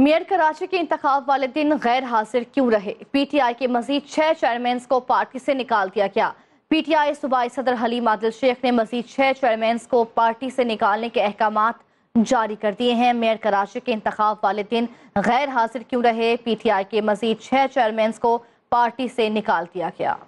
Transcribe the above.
mayor Karachi के इंतखब वाले दिन गैर हाजिर क्यों रहे पीटीआई के मजीद छह चेयरमैन को पार्टी से निकाल दिया गया पीटीआई सूबाई सदर हलीम आदिल शेख ने मजीद छह चेयरमैन को पार्टी से निकालने के अहकाम जारी कर दिए हैं मेयर कराची के इंतखब वाले दिन गैर हाजिर क्यों रहे पीटीआई के मजीद छह चेयरमैन को पार्टी से निकाल दिया गया